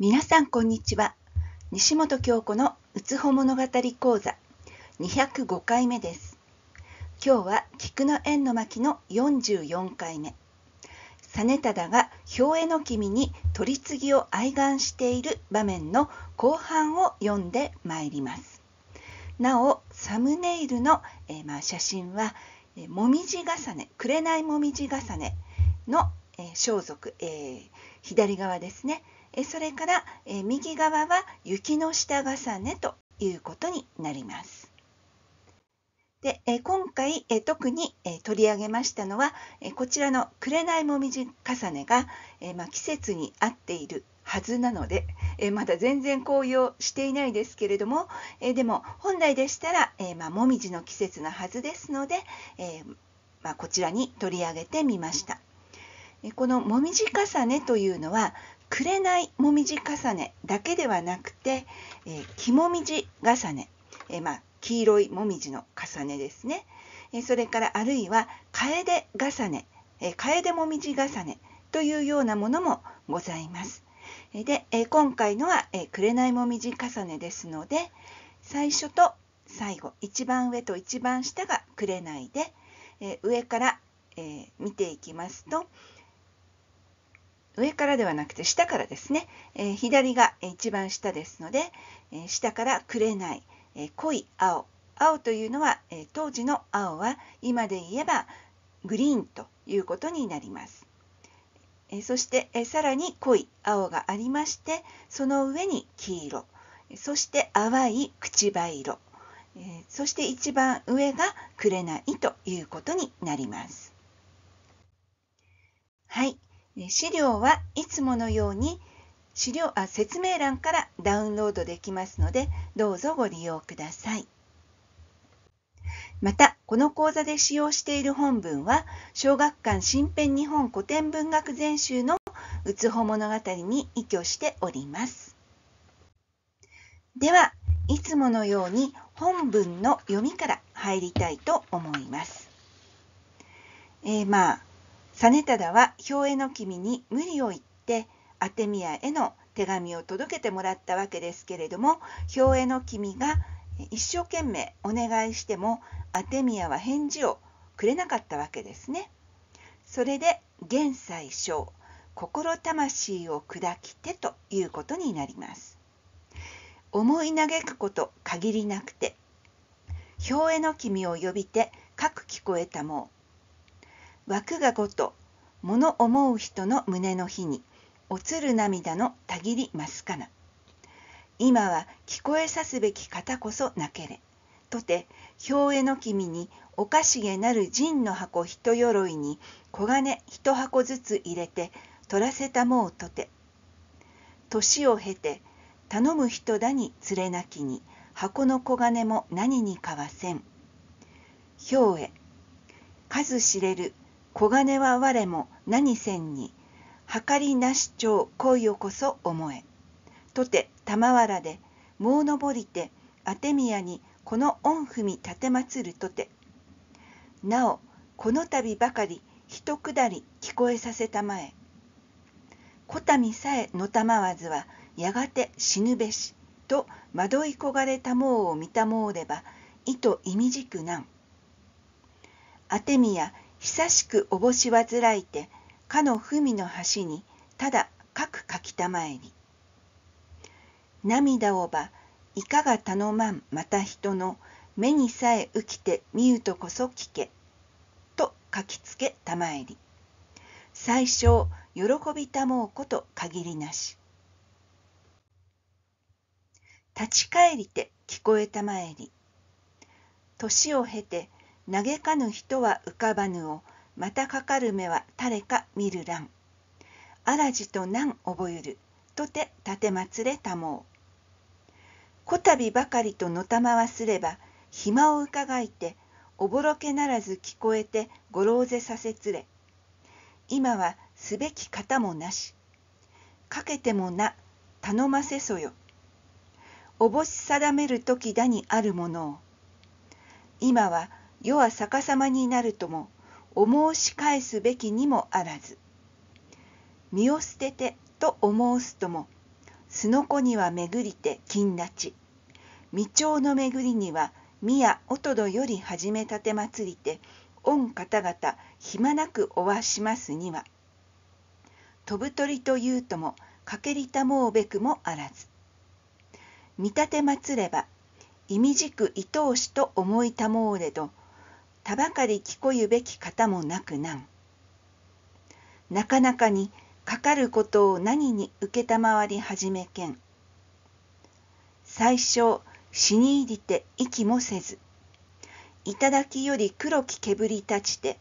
皆さんこんにちは西本京子のうつほ物語講座205回目です今日は菊の縁の巻の44回目実忠が表絵の君に取り次ぎを愛願している場面の後半を読んでまいりますなおサムネイルの、えー、まあ、写真は「もみじ重ね紅もみじ重ね」の、えー、装束、えー、左側ですねえそれから、え右側は雪の下重ねということになります。で、え今回、え特に、え取り上げましたのは、えこちらの「紅もみじ重ねが」えまあ、季節に合っているはずなので、えまだ全然紅葉していないですけれども、えでも本来でしたら、えまあ、もみじの季節なはずですので、えまあ、こちらに取り上げてみました。この「もみじ重ね」というのは「紅もみじ重ね」だけではなくて「えー、木もみじ重ね」えー、まあ、黄色いもみじの重ねですね、えそれからあるいは「楓重ね」え楓もみじ重ね」というようなものもございます。で、え今回のは「紅もみじ重ね」ですので最初と最後一番上と一番下が「紅」で、え上から、え見ていきますと「上からではなくて下からですね、え左が一番下ですので、え下からくれない、え濃い青青というのは、え当時の青は今で言えばグリーンということになります。えそして、えさらに濃い青がありましてその上に黄色そして淡い口ば色、えそして一番上が紅ということになります。はい、資料はいつものように資料あ説明欄からダウンロードできますのでどうぞご利用ください。また、この講座で使用している本文は、小学館新編日本古典文学全集のうつほ物語に依拠しております。では、いつものように本文の読みから入りたいと思います。えー、まあ、実忠は兵衛の君に無理を言って当て宮への手紙を届けてもらったわけですけれども兵衛の君が一生懸命お願いしても当て宮は返事をくれなかったわけですね。それで現在小心魂を砕きてということになります。思い嘆くこと限りなくて兵衛の君を呼びて各聞こえたもう枠がごと物思う人の胸の火におつる涙のたぎりますかな今は聞こえさすべき方こそなけれとて表絵の君におかしげなる陣の箱人鎧に小金一箱ずつ入れて取らせたもうとて年を経て頼む人だに連れなきに箱の小金も何にかわせん。表へ数知れる小金は我も何せんに、計りなし長恋をこそ思え。とて玉原で、もうのぼりて、あてみやにこの御踏み立てまつるとて。なお、この度ばかり、ひとくだり聞こえさせたまえ。こたみさえのたまわずは、やがて死ぬべし、と惑い焦がれたもうを見たもうれば、意と意みじくなん。あてみや久しくおぼしわずらいて、かの文の端に、ただかく書きたまえり。涙をば、いかが頼まんまた人の、目にさえ浮きて見うとこそ聞け。と書きつけたまえり。最初喜びたもうこと限りなし。立ち返りて聞こえたまえり。年を経て、嘆かぬ人は浮かばぬを、またかかる目は誰か見るらん。じと難覚ゆる、とててまつれたもう。こたびばかりとのたまわすれば、暇をうかがいて、おぼろけならず聞こえてごろうぜさせつれ。今はすべき方もなし。かけてもな、頼ませそよ。おぼし定める時だにあるものを。今は世は逆さまになるともお申し返すべきにもあらず身を捨ててと思すともすのこには巡りて金なち未調の巡りには宮とどより始めたてまつりて御方々暇なくおわしますには飛ぶ鳥というともかけりたもうべくもあらず見立てまつればいみじく愛おしと思いたもうれどたばかり聞こゆべき方もなくなんなかなかにかかることを何に承り始めけん最初死に入りて息もせず頂より黒き煙立ちて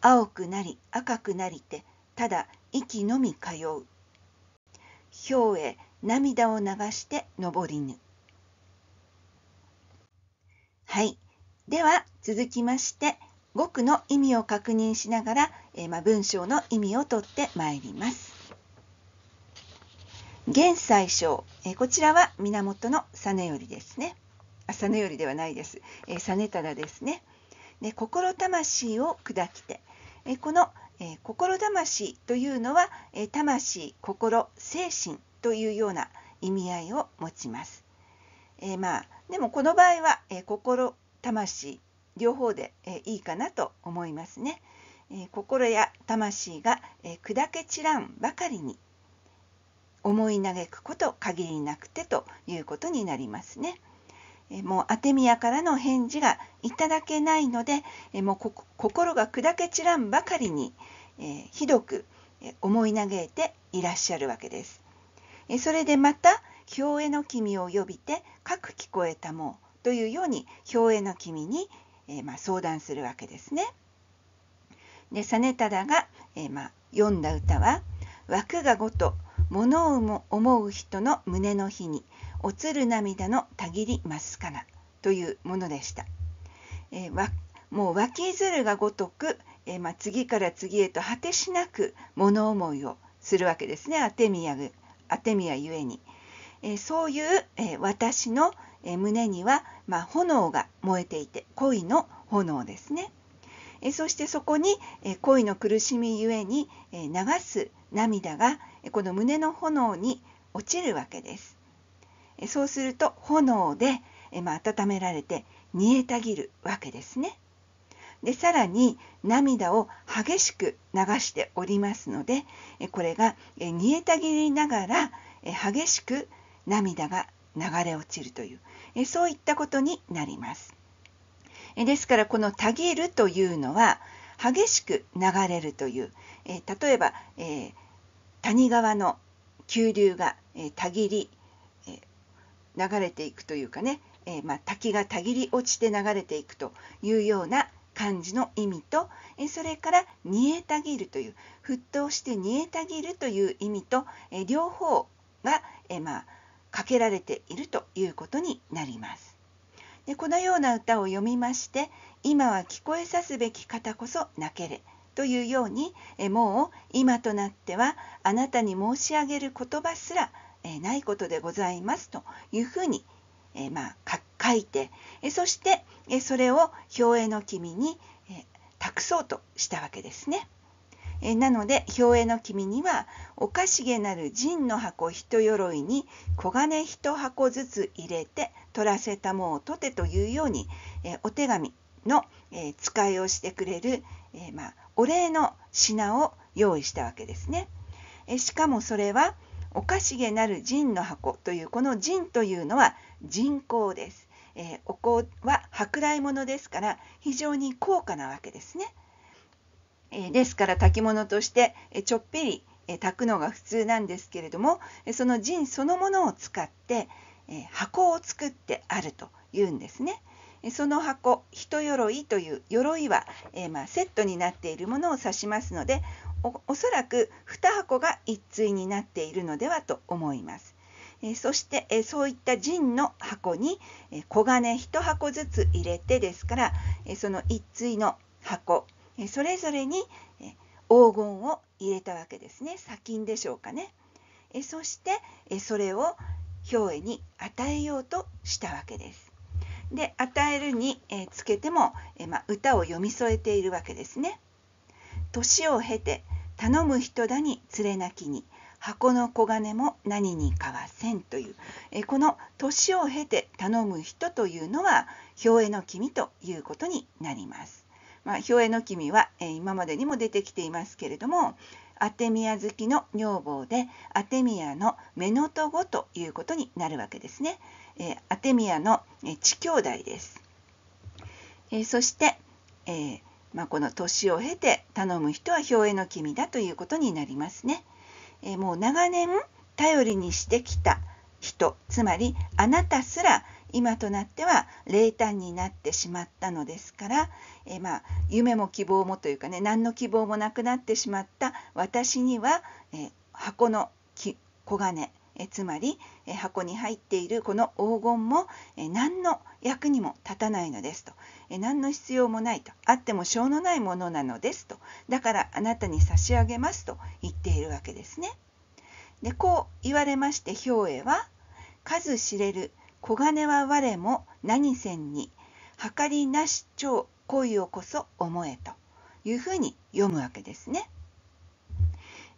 青くなり赤くなりてただ息のみ通うひょうへ涙を流して登りぬはいでは続きまして語句の意味を確認しながら、えー、まあ、文章の意味をとってまいります。現最小、えー、こちらは源の実頼ですね。あ、実頼ではないです。えー、実忠ですね。で、心魂を砕きて、えこの、え心魂というのは、え魂、心、精神というような意味合いを持ちます。えまあ、でもこの場合は、え心、魂両方で、えいいかなと思いますね。え心や魂が、え砕け散らんばかりに思い嘆くこと限りなくてということになりますね。もうアテミアからの返事がいただけないのでもう心が砕け散らんばかりに、えひどく思い嘆いていらっしゃるわけです。それでまた「表への君を呼びて各聞こえたもう」というように表への君にえー、まあ、相談するわけですね。で実忠が、えー、まあ、読んだ歌は「枠がごと物を思う人の胸の日におつる涙のたぎりますかな」というものでした。えー、わもう湧きるがごとく、えまあ、次から次へと果てしなく物思いをするわけですねアテミヤアテミヤゆえに。えそういう、え私の、え胸にはまあ、炎が燃えていて恋の炎ですねえそしてそこにえ恋の苦しみゆえにえ流す涙がこの胸の炎に落ちるわけですえそうすると炎でえ、まあ、温められて煮えたぎるわけですねでさらに涙を激しく流しておりますのでえこれがえ煮えたぎりながらえ激しく涙が流れ落ちるというえそういったことになります。えですからこの「たぎる」というのは激しく流れるという、え例えば、え谷川の急流が、えたぎり、え流れていくというかね、えまあ、滝がたぎり落ちて流れていくというような漢字の意味とそれから「煮えたぎる」という沸騰して煮えたぎるという意味と両方が、まあ、かけられているということになります。でこのような歌を読みまして「今は聞こえさすべき方こそなけれ」というようにえもう今となってはあなたに申し上げる言葉すらえないことでございますというふうにえまあ、書いてえそしてえそれを表絵の君にえ託そうとしたわけですね。えなので表絵の君にはおかしげなる陣の箱人鎧に黄金一箱ずつ入れて取らせたもうとてというように、えお手紙の、え使いをしてくれる、えまあ、お礼の品を用意したわけですね。えしかもそれはおかしげなる陣の箱というこの陣というのは人工です。えお香は舶来物ですから非常に高価なわけですね。えですから炊き物としてちょっぴり炊くのが普通なんですけれどもそのジンそのものを使って箱を作ってあるというんですね。その箱「人鎧」という鎧は、えまセットになっているものを指しますのでおそらく2箱が一対になっているのではと思います。えそして、えそういった陣の箱に、え小金1箱ずつ入れてですから、えその一対の箱それぞれに黄金を入れたわけですね砂金でしょうかねそしてそれを氷衛に与えようとしたわけですで与えるにつけても、ま歌を読み添えているわけですね年を経て頼む人だに連れなきに箱の小金も何にかはせんというえこの年を経て頼む人というのは氷への君ということになります。まあ、表絵の君は、えー、今までにも出てきていますけれどもアテミア好きの女房でアテミアの乳母子ということになるわけですね。えー、アテミアの、えー、地兄弟です。えそして、えまあ、この年を経て頼む人は氷絵の君だということになりますね。えもう長年頼りにしてきた人つまりあなたすら今となっては冷淡になってしまったのですから、えまあ、夢も希望もというかね何の希望もなくなってしまった私には、え箱の黄金えつまりえ箱に入っているこの黄金もえ何の役にも立たないのですとえ何の必要もないとあってもしょうのないものなのですとだからあなたに差し上げますと言っているわけですね。でこう言われまして兵衛は数知れる黄金は我も何せんに、計りなし超恋をこそ思えというふうに読むわけですね。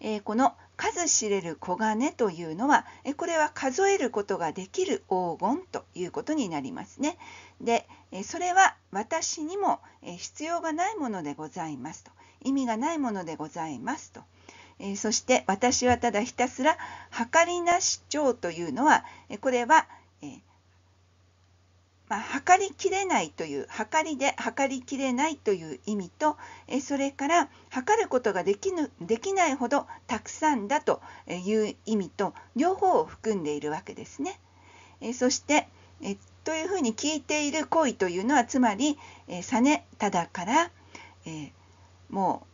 えー、この数知れる黄金というのは、えこれは数えることができる黄金ということになりますね。で、えそれは私にも、え必要がないものでございますと。意味がないものでございますと。えそして私はただひたすら計りなし蝶というのは、えこれはまあ、測りきれないという測りで測りきれないという意味とえそれから測ることができぬできないほどたくさんだという意味と両方を含んでいるわけですね。えそしてえというふうに聞いている行為というのはつまり「え実忠」から、えも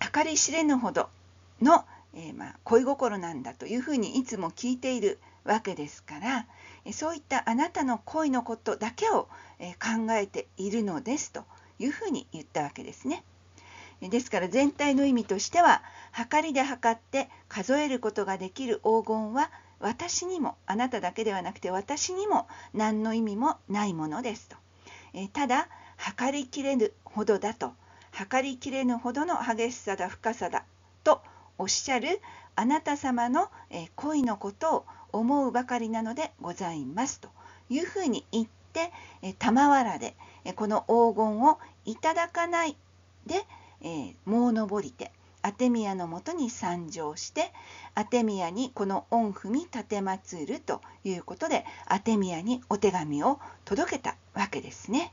う計り知れぬほどのえー、まあ、恋心なんだというふうにいつも聞いているわけですからそういったあなたの恋のことだけを考えているのですというふうに言ったわけですね。ですから全体の意味としてははかりで測って数えることができる黄金は私にもあなただけではなくて私にも何の意味もないものですと。えただ測りきれぬほどだと測りきれぬほどの激しさだ深さだとおっしゃるあなた様の恋のことを思うばかりなのでございますというふうに言って玉わでこの黄金をいただかないでもうのぼりてアテミヤのもとに参上してアテミヤにこの御踏み奉るということでアテミヤにお手紙を届けたわけですね。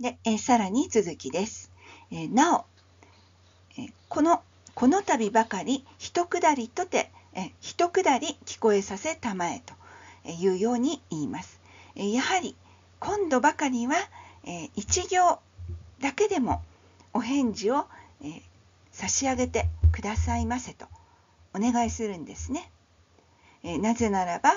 で、えさらに続きです。えなお、このこの度ばかり一くだりとて一くだり聞こえさせたまえというように言います。やはり今度ばかりは一行だけでもお返事を差し上げてくださいませとお願いするんですね。なぜならば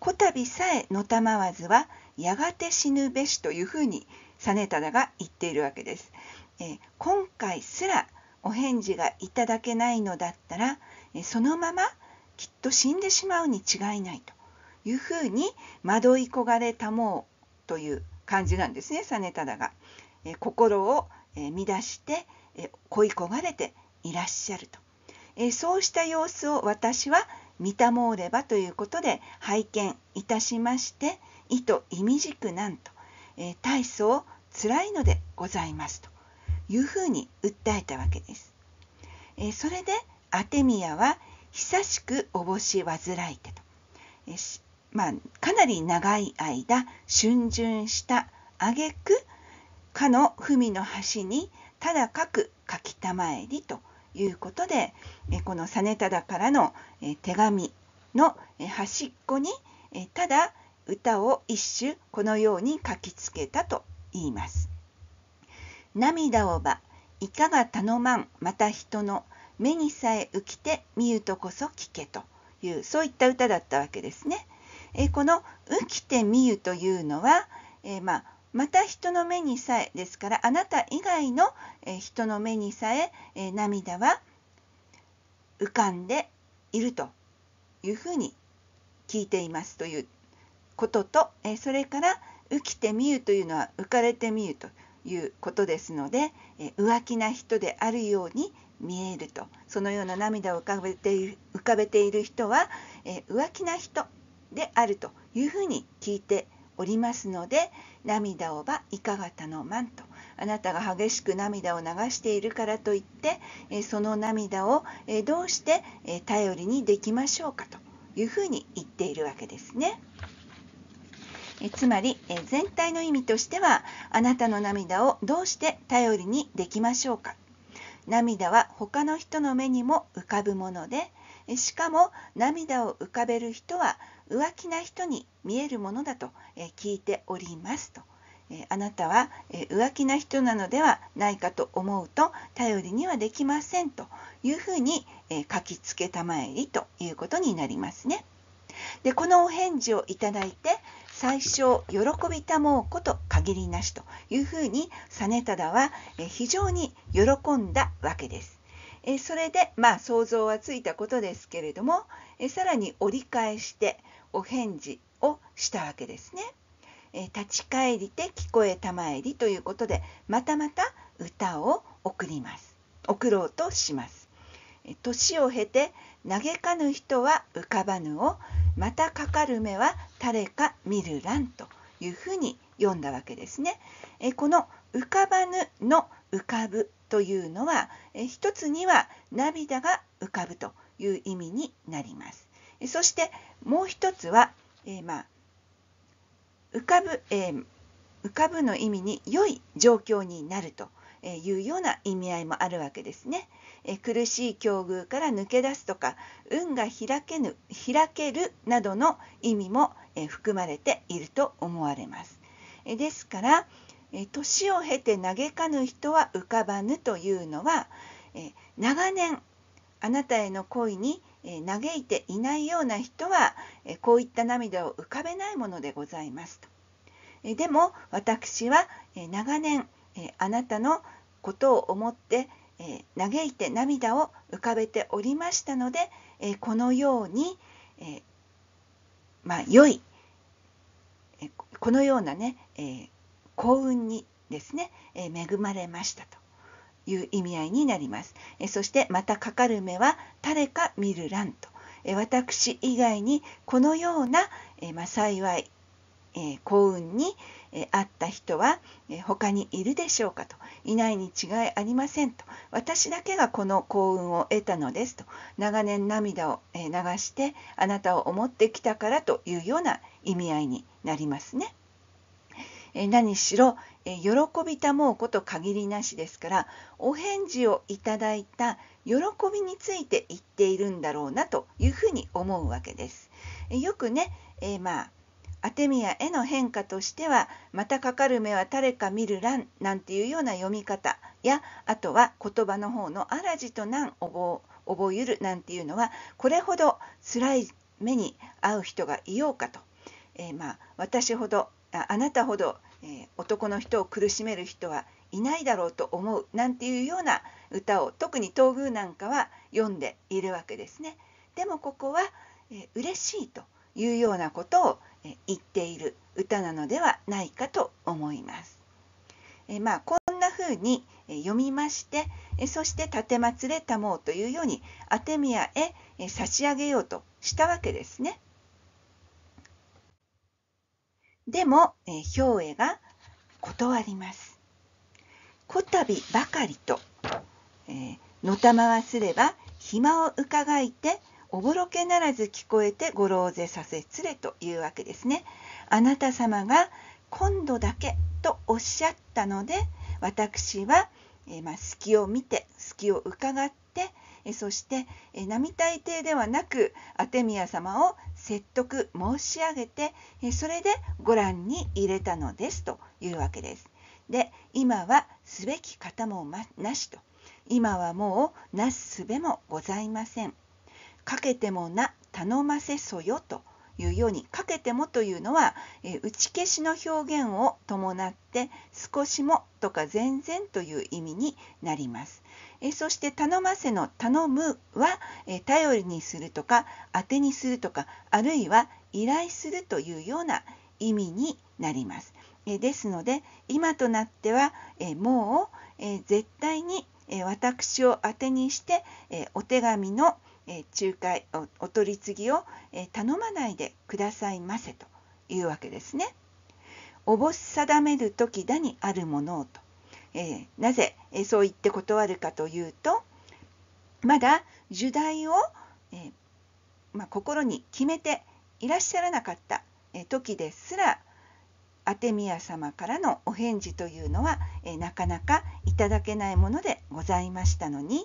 こたびさえのたまわずはやがて死ぬべしというふうに実忠が言っているわけです。今回すらお返事がいただけないのだったらそのままきっと死んでしまうに違いないというふうに惑い焦がれたもうという感じなんですね実忠が。心を乱して恋焦がれていらっしゃるとそうした様子を私は見たもうればということで拝見いたしまして意図意味じくなんと大層つらいのでございますというふうに訴えたわけです。えそれでアテミアは久しくおぼし患いてと、えまあ、かなり長い間春巡した挙句かの文の端にただ書く書きたまえりということでこの実忠からの手紙の端っこにただ歌を一首このように書きつけたと言います。涙をばいかが頼まんまた人の目にさえ浮きて見るとこそ聞けというそういった歌だったわけですね。えこの「浮きて見るというのは、えまあ、また人の目にさえですからあなた以外の、え人の目にさええ涙は浮かんでいるというふうに聞いていますということと、えそれから「浮きてみるというのは「浮かれてみるということですので、え浮気な人であるように見えるとそのような涙を浮かべている浮かべている人は、え浮気な人であるというふうに聞いておりますので涙をばいかがたのまんとあなたが激しく涙を流しているからといってえその涙をえどうしてえ頼りにできましょうかというふうに言っているわけですね。えつまり、え全体の意味としてはあなたの涙をどうして頼りにできましょうか涙は他の人の目にも浮かぶものでしかも涙を浮かべる人は浮気な人に見えるものだと聞いておりますとあなたは浮気な人なのではないかと思うと頼りにはできませんというふうに書きつけたまえりということになりますね。でこのお返事をいただいて最初喜びたもうこと限りなしというふうに実忠は非常に喜んだわけです。それでまあ想像はついたことですけれどもさらに折り返してお返事をしたわけですね。立ち返りて聞こえたまえりということでまたまた歌を送ります送ろうとします。年を経て嘆かぬ人は浮かばぬをまたかかる目は誰か見る欄というふうに読んだわけですね。えこの浮かばぬの浮かぶというのはえ一つには涙が浮かぶという意味になります。えそしてもう一つは、えー、まあ、浮かぶ、えー、浮かぶの意味に良い状況になるとえー、いうような意味合いもあるわけですね。え苦しい境遇から抜け出すとか運が開けぬ開けるなどの意味も、え含まれていると思われます。えですからえ年を経て嘆かぬ人は浮かばぬというのはえ長年あなたへの恋にえ嘆いていないような人はえこういった涙を浮かべないものでございますと。でも私は長年えあなたのことを思って、え嘆いて涙を浮かべておりましたので、えこのように、えまあ、良い、えこのようなね、え幸運にですね、え恵まれましたという意味合いになります。えそしてまたかかる目は誰か見るんと、え私以外にこのような、えまあ、幸い、え幸運に、え会った人は、え他にいるでしょうかといないに違いありませんと私だけがこの幸運を得たのですと長年涙を、え流してあなたを思ってきたからというような意味合いになりますね。え何しろ、え喜びたもうこと限りなしですからお返事をいただいた喜びについて言っているんだろうなというふうに思うわけです。よくね、えー、まあアテミアへの変化としては「またかかる目は誰か見る欄」なんていうような読み方やあとは言葉の方の「あらじとなん覚えゆる」なんていうのはこれほど辛い目に遭う人がいようかと、えー、まあ、私ほどあなたほど、えー、男の人を苦しめる人はいないだろうと思うなんていうような歌を特に東宮なんかは読んでいるわけですね。でもここは、えー、嬉しいと。いうようなことを言っている歌なのではないかと思います。えまあ、こんな風に読みましてそして「奉れたもう」というようにアテミアへ差し上げようとしたわけですね。でも兵衛が断ります。こたびばかりと、えー、のたまわすれば暇をうかがいておぼろけならず聞こえてご老ぜさせつれというわけですね。あなた様が今度だけとおっしゃったので私は、えー、まあ、隙を見て隙を伺ってえそして、え並大抵ではなくアテミヤ様を説得申し上げて、えそれでご覧に入れたのですというわけです。で今はすべき方もなしと今はもうなすすべもございません。かけてもな頼ませそよというようにかけてもというのは、え打ち消しの表現を伴って少しもとか全然という意味になります。えそして頼ませの頼むは、え頼りにするとか当てにするとかあるいは依頼するというような意味になります。えですので今となっては、えもう、え絶対に、え私を当てにして、えお手紙の「え仲介お取り次ぎを、え頼まないでくださいませというわけですね。おぼし定める時だにあるものをと、えなぜ、えそう言って断るかというとまだ受題を、えまあ、心に決めていらっしゃらなかった、え時ですらアテミヤ様からのお返事というのは、えなかなかいただけないものでございましたのに。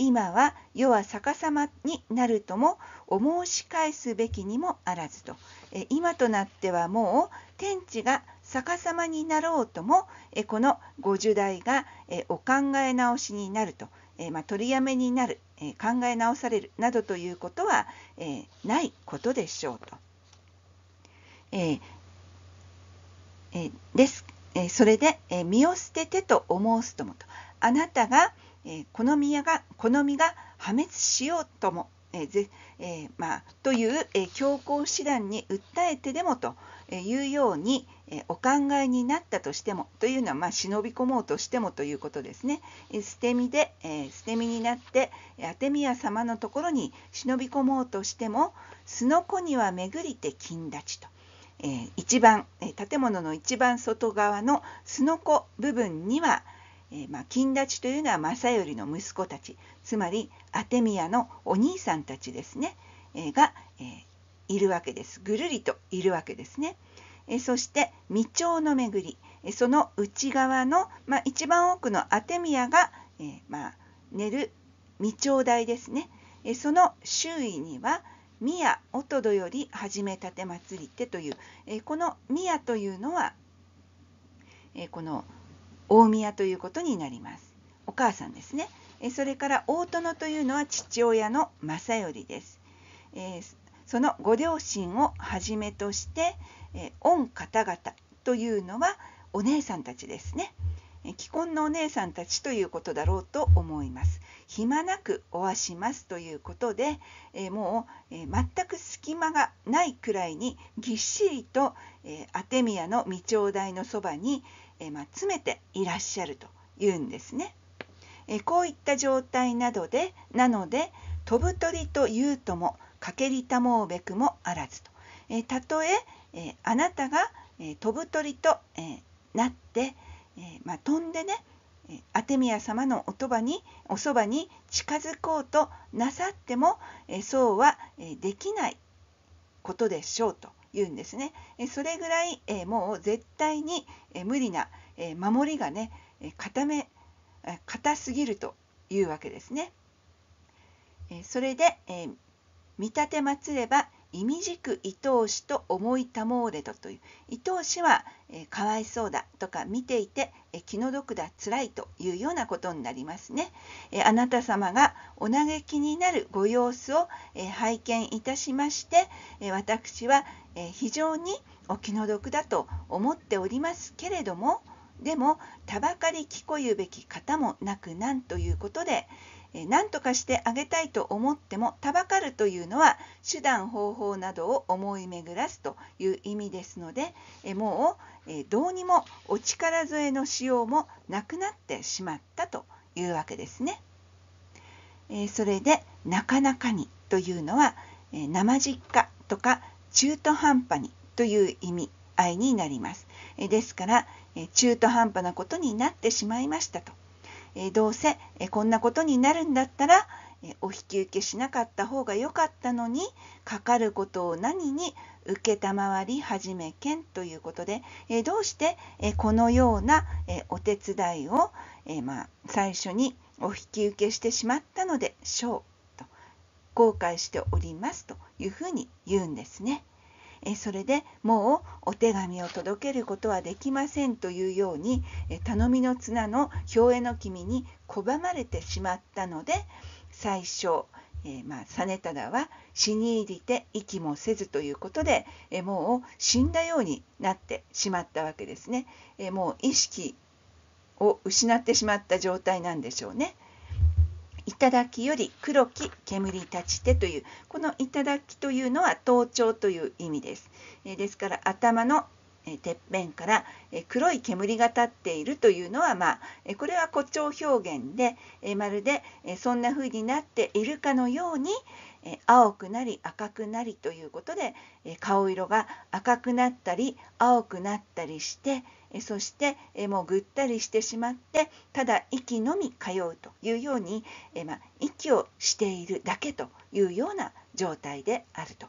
今は世は逆さまになるとも思し返すべきにもあらずと、え今となってはもう天地が逆さまになろうとも、えこの50代が、えお考え直しになると、えま取りやめになる、え考え直されるなどということは、えないことでしょうと。えです、えそれで、え身を捨ててと思うすともと。あなたが、えこの実が好みが破滅しようとも、えーぜえー、まあ、という、え強硬手段に訴えてでもというように、えお考えになったとしてもというのは、まあ、忍び込もうとしてもということですね、え捨て身で、え捨て身になって当て宮様のところに忍び込もうとしてもすのこには巡りて金立ちと。えー、一番、え建物の一番外側のすのこ部分には、えー、まあ、金立ちというのは正頼の息子たちつまりアテミヤのお兄さんたちですね、えー、が、えー、いるわけですぐるりといるわけですね、えそして未調の巡り、えその内側の、まあ、一番奥のアテミヤが、えまあ、寝る未調台ですね、えその周囲には宮音戸より始めたて祭り手という、えこの宮というのは、えこの「大宮ということになりますお母さんですねそれから大殿というのは父親の正頼です、えそのご両親をはじめとして、え御方々というのはお姉さんたちですね既婚のお姉さんたちということだろうと思います暇なくおわしますということで、えもう、え全く隙間がないくらいにぎっしりと、えアテミアの未頂戴のそばに、えまあ、詰めていらっしゃるというんですね。えこういった状態などでなので飛ぶ鳥と言うともかけりたもうべくもあらずと、えたとええあなたが、え飛ぶ鳥と、えなって、えまあ、飛んでねアテミヤ様のおとばにおそばに近づこうとなさってもそうはできないことでしょうと言うんですね。それぐらいもう絶対に無理な守りがね固め硬すぎるというわけですね。それで見立てまつればいみじく愛おしと思いたもうれどという愛おしは、えー、かわいそうだとか見ていて、えー、気の毒だつらいというようなことになりますね、えー、あなた様がお嘆きになるご様子を、え拝見いたしまして、え私は、え非常にお気の毒だと思っておりますけれどもでもたばかり聞こゆべき方もなくなんということで、何とかしてあげたいと思ってもたばかるというのは手段方法などを思い巡らすという意味ですのでもうどうにもお力添えのしようもなくなってしまったというわけですね。それで「なかなかに」というのは「生実家」とか「中途半端に」という意味合いになります。ですから中途半端なことになってしまいましたと。えどうせ、えこんなことになるんだったら、えお引き受けしなかった方が良かったのにかかることを何に承り始めけんということで、えどうして、えこのような、えお手伝いを、えまあ、最初にお引き受けしてしまったのでしょうと後悔しておりますというふうに言うんですね。えそれでもうお手紙を届けることはできませんというように、え頼みの綱の表絵の君に拒まれてしまったので最初、えまあ、実忠は死に入りて息もせずということで、えもう死んだようになってしまったわけですね。えもう意識を失ってしまった状態なんでしょうね。頂きより黒き煙立ちてというこの頂きというのは頭頂という意味です。えですから頭のてっぺんから黒い煙が立っているというのは、まあ、これは誇張表現でまるでそんな風になっているかのようにえ青くなり赤くなりということで、え顔色が赤くなったり青くなったりして、えそして、えもうぐったりしてしまってただ息のみ通うというように、えま息をしているだけというような状態であると。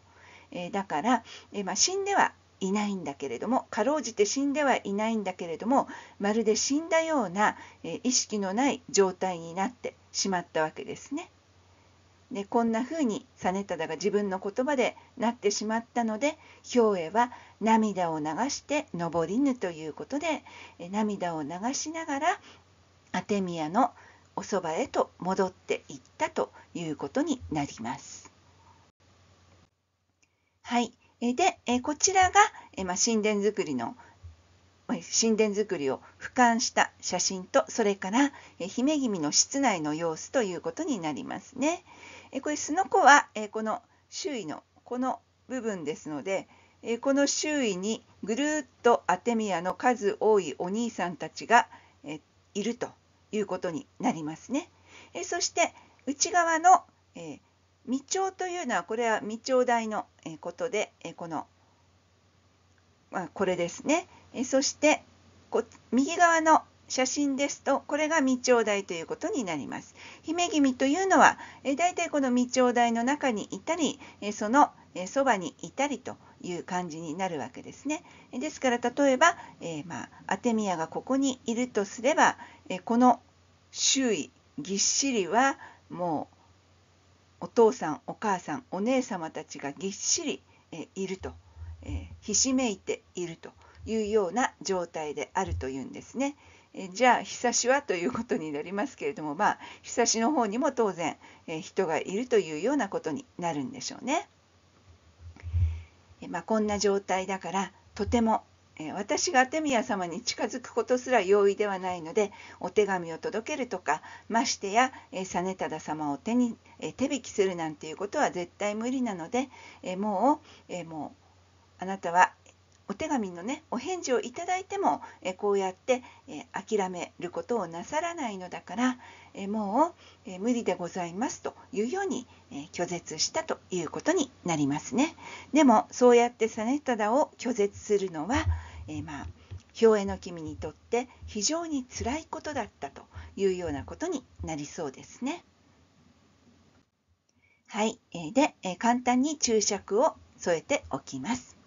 えだから、えま死んではいないんだけれどもかろうじて死んではいないんだけれどもまるで死んだような、え意識のない状態になってしまったわけですね。ね、こんな風に実忠が自分の言葉でなってしまったので兵衛は涙を流して登りぬということで涙を流しながら当宮のおそばへと戻っていったということになります。はい、でこちらが神殿作りの神殿作りを俯瞰した写真とそれから姫君の室内の様子ということになりますね。えこれすのこは、えこの周囲のこの部分ですので、えこの周囲にぐるっとアテミアの数多いお兄さんたちが、えいるということになりますね。えそして内側の、え未調というのはこれは未調台のことで、えこの、まあ、これですね。えそしてこ右側の写真ですとこれが未頂戴ということになります。姫君というのは、え大体この未頂戴の中にいたり、えそのそば、にいたりという感じになるわけですね。ですから例えば、えー、まあ、アテミアがここにいるとすれば、えこの周囲ぎっしりはもうお父さんお母さんお姉様たちがぎっしり、えいると、えひしめいているというような状態であるというんですね。えじゃあひさしはということになりますけれどもまあひさしの方にも当然、え人がいるというようなことになるんでしょうね。えまあ、こんな状態だからとても私が手宮様に近づくことすら容易ではないのでお手紙を届けるとかましてや実忠様を手に手引きするなんていうことは絶対無理なのでもうもうあなたはお手紙のねお返事をいただいても、えこうやって、え諦めることをなさらないのだから、えもう、え無理でございますというように、え拒絶したということになりますね。でもそうやって実忠を拒絶するのは、えまあ表の君にとって非常につらいことだったというようなことになりそうですね。はい。で、簡単に注釈を添えておきます。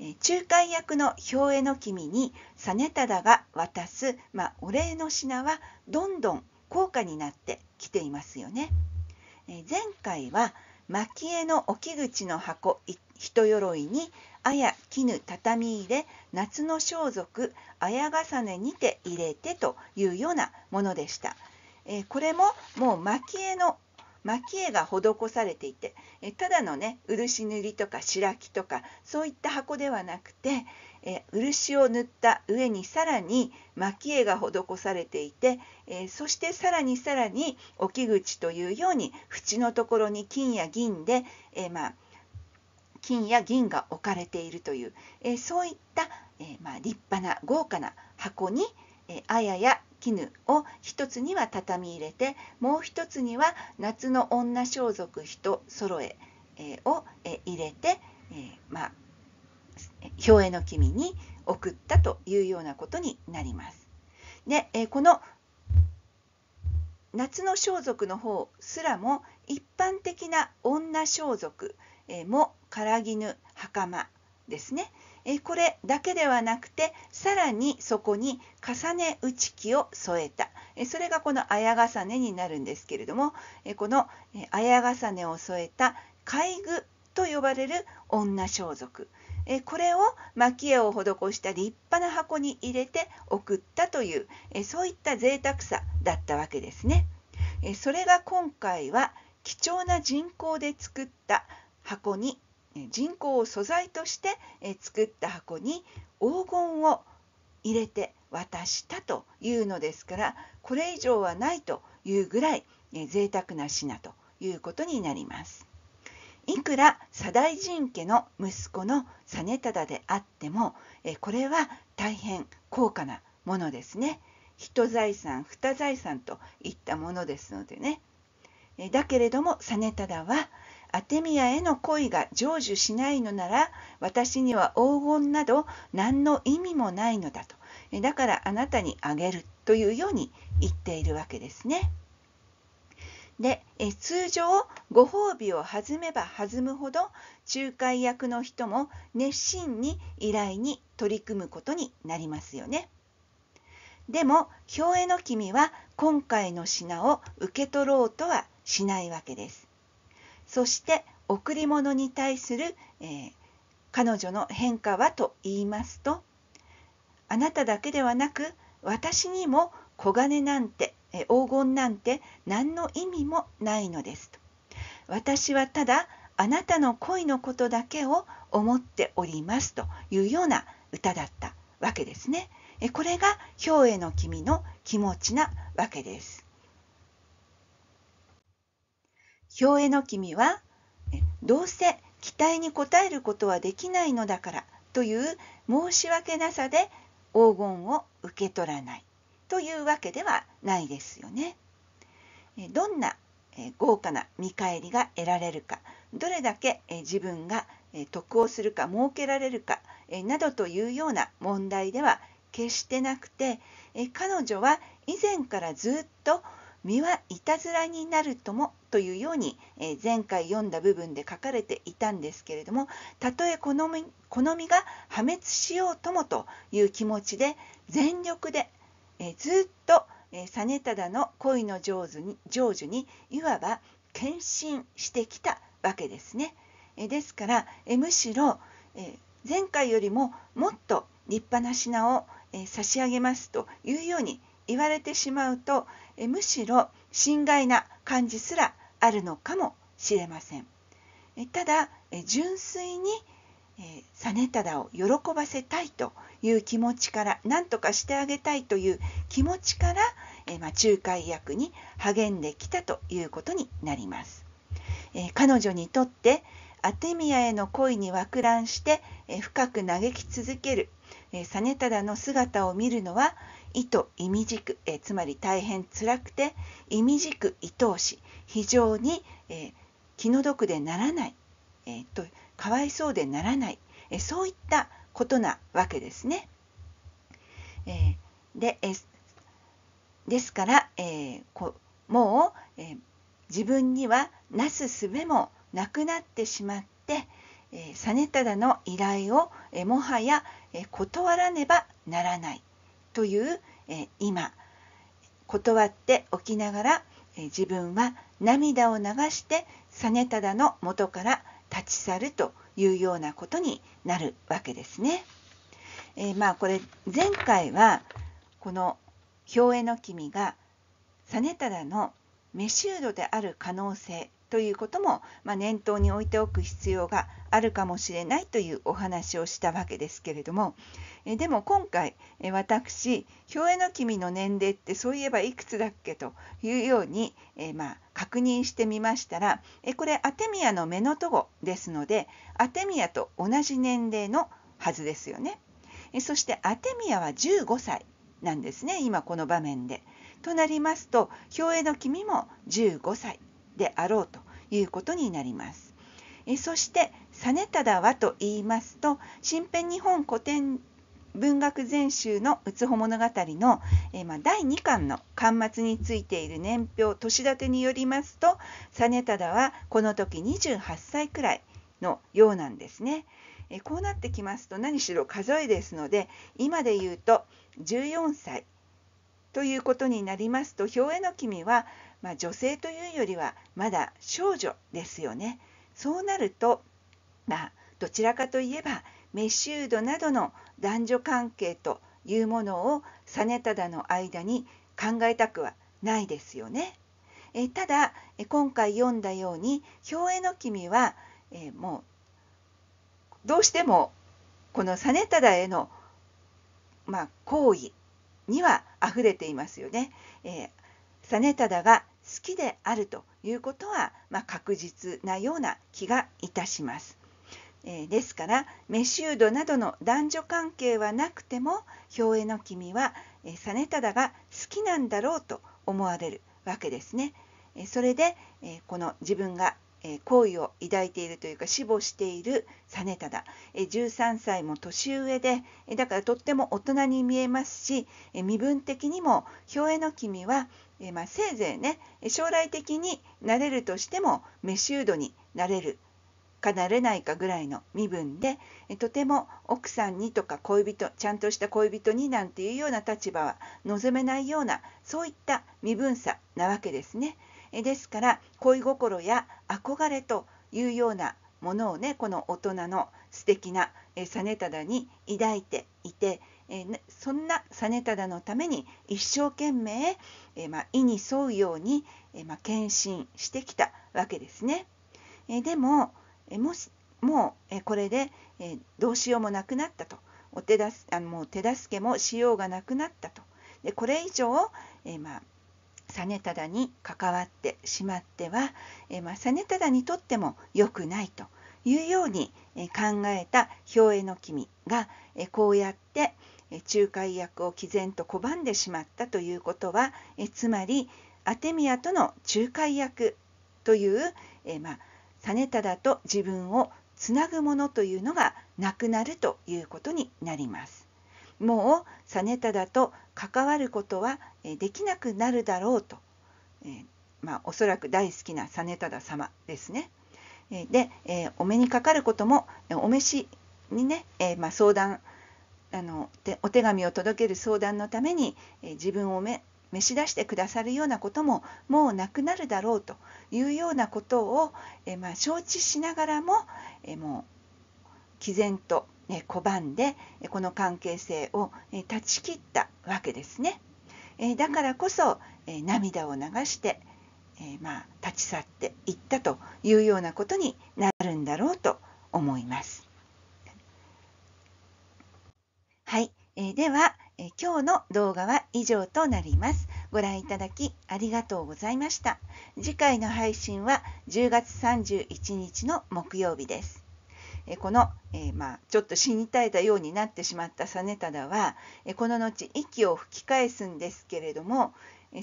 仲介役の兵衛の君に実忠が渡す、まあ、お礼の品はどんどん高価になってきていますよね。え前回は蒔絵の置き口の箱人鎧に綾絹畳入れ夏の装束綾重ねにて入れてというようなものでした。えこれももう蒔絵の蒔絵が施されていてえただのね漆塗りとか白木とかそういった箱ではなくてえ漆を塗った上にさらに蒔絵が施されていてえそしてさらにさらに置き口というように縁のところに金や銀でえまあ金や銀が置かれているという、えそういった、えまあ、立派な豪華な箱に、えー、綾や絹を一つには畳入れてもう一つには夏の女装束人揃ええを、え入れて、えまあ表絵の君に送ったというようなことになります。で、えこの夏の装束の方すらも一般的な女装束、えも唐絹袴ですねえこれだけではなくてさらにそこに重ね打ち木を添えたえそれがこの綾重ねになるんですけれどもえこの綾重ねを添えた海具と呼ばれる女装束えこれを蒔絵を施した立派な箱に入れて送ったというえそういった贅沢さだったわけですね。えそれが今回は貴重な人工で作った箱に人工を素材として作った箱に黄金を入れて渡したというのですからこれ以上はないというぐらい贅沢な品ということになります。いくら左大臣家の息子の実忠であってもこれは大変高価なものですね。一財産二財産といったものですのでね。だけれども実忠はアテミアへの恋が成就しないのなら私には黄金など何の意味もないのだとだからあなたにあげるというように言っているわけですね。でえ通常ご褒美を弾めば弾むほど仲介役の人も熱心に依頼に取り組むことになりますよね。でも表絵の君は今回の品を受け取ろうとはしないわけです。そして贈り物に対する、えー、彼女の変化はと言いますとあなただけではなく私にも黄金なんて黄金なんて何の意味もないのですと私はただあなたの恋のことだけを思っておりますというような歌だったわけですねこれが「兵への君」の気持ちなわけです表絵の君はどうせ期待に応えることはできないのだからという申し訳なさで黄金を受け取らないというわけではないですよね。どんな豪華な見返りが得られるかどれだけ自分が得をするか設けられるかなどというような問題では決してなくて彼女は以前からずっと身はいたずらになるともというように、え前回読んだ部分で書かれていたんですけれどもたとえ好み好みが破滅しようともという気持ちで全力で、えずっと、え実忠の恋の成就に成就にいわば献身してきたわけですね。えですから、えむしろ、え前回よりももっと立派な品を、え差し上げますというように言われてしまうと、えむしろ心外な感じすらあるのかもしれません。ただ純粋に実忠を喜ばせたいという気持ちから何とかしてあげたいという気持ちから、仲介役に励んできたということになります。彼女にとってアテミアへの恋に惑乱して深く嘆き続ける実忠の姿を見るのは意と意味軸、えつまり大変辛くて意味軸意通し非常に、えー、気の毒でならない、えー、とかわいそうでならない、えそういったことなわけですね。えでえですから、えこもう、え自分にはなすすべもなくなってしまって、えー、実忠の依頼を、えもはや、え断らねばならない。という、え今断っておきながら、え自分は涙を流して実忠の元から立ち去るというようなことになるわけですね。えー、まあこれ前回はこの「表絵の君」が実忠のメシウドである可能性ということも、まあ、念頭に置いておく必要があるかもしれないというお話をしたわけですけれどもえでも今回え私「表絵の君の年齢ってそういえばいくつだっけ?」というようにえ、まあ、確認してみましたらえこれアテミアの目のとごですのでアテミアと同じ年齢のはずですよね。えそしてアテミアは15歳なんですね今この場面で。となりますと表絵の君も15歳であろうということになります。えそして実忠はと言いますと新編日本古典文学全集の「うつほ物語の」えまあ、第2巻の巻末についている年表年立てによりますと実忠はこの時28歳くらいのようなんですね。えこうなってきますと何しろ数えですので今で言うと14歳ということになりますと表絵の君はまあ、女性というよりはまだ少女ですよね。そうなると、まあ、どちらかといえばメッシュードなどの男女関係というものを実忠の間に考えたくはないですよね。えただ今回読んだように「表絵の君は」えもうどうしてもこの実忠への、まあ、行為には溢れていますよね。えー、実忠が好きであるということは、まあ、確実なような気がいたします。えー、ですからメシウドなどの男女関係はなくても表絵の君は、えー、実忠が好きなんだろうと思われるわけですね。えー、それで、えー、この自分が好意を抱いているというか死亡している実忠13歳も年上でだからとっても大人に見えますし身分的にも兵衛の君は、まあ、せいぜいね将来的になれるとしてもメシドになれるかなれないかぐらいの身分でとても奥さんにとか恋人ちゃんとした恋人になんていうような立場は望めないようなそういった身分差なわけですね。えですから恋心や憧れというようなものをねこの大人の素敵な実忠に抱いていてそんな実忠のために一生懸命、まあ、意に沿うように、まあ、献身してきたわけですね。でももしもうこれでどうしようもなくなったとお手だすあのもう手助けもしようがなくなったとでこれ以上、えまあ、実忠に関わってしまっては、えまあ、実忠にとっても良くないというように、え考えた兵衛の君が、えこうやって、え仲介役を毅然と拒んでしまったということは、えつまりアテミアとの仲介役という、えまあ、実忠と自分をつなぐものというのがなくなるということになります。もう実忠と関わることはできなくなるだろうと、えー、まあ、おそらく大好きな実忠様ですね。で、えー、お目にかかることもお召しにね、えー、まあ、相談あのお手紙を届ける相談のために、え自分を召し出してくださるようなことももうなくなるだろうというようなことを、えまあ、承知しながらも、えもう毅然と拒んでこの関係性を断ち切ったわけですね。だからこそ涙を流してまあ、立ち去っていったというようなことになるんだろうと思います。はい、えでは、え今日の動画は以上となります。ご覧いただきありがとうございました。次回の配信は10月31日の木曜日です。この、えまあ、ちょっと死に絶えたようになってしまった実忠はこの後息を吹き返すんですけれども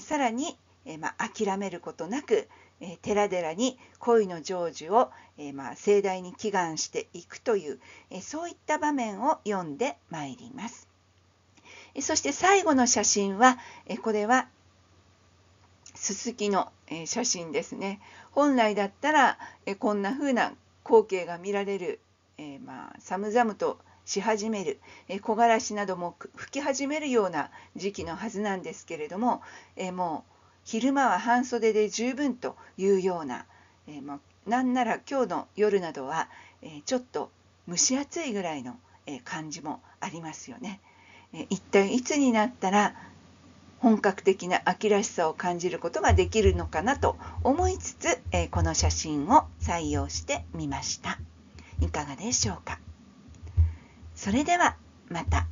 さらに、えまあ、諦めることなくえ寺々に恋の成就を、えまあ、盛大に祈願していくという、えそういった場面を読んでまいります。そして最後の写真は、えこれはすすきの、え写真ですね。本来だったら、えこんな風な光景が見られるえー、まあ、寒々とし始める、えー、木枯らしなども吹き始めるような時期のはずなんですけれども、えー、もう昼間は半袖で十分というような、えまなんなら今日の夜などは、えちょっと蒸し暑いぐらいの、え感じもありますよね、え一体いつになったら本格的な秋らしさを感じることができるのかなと思いつつ、えこの写真を採用してみました。いかがでしょうかそれではまた。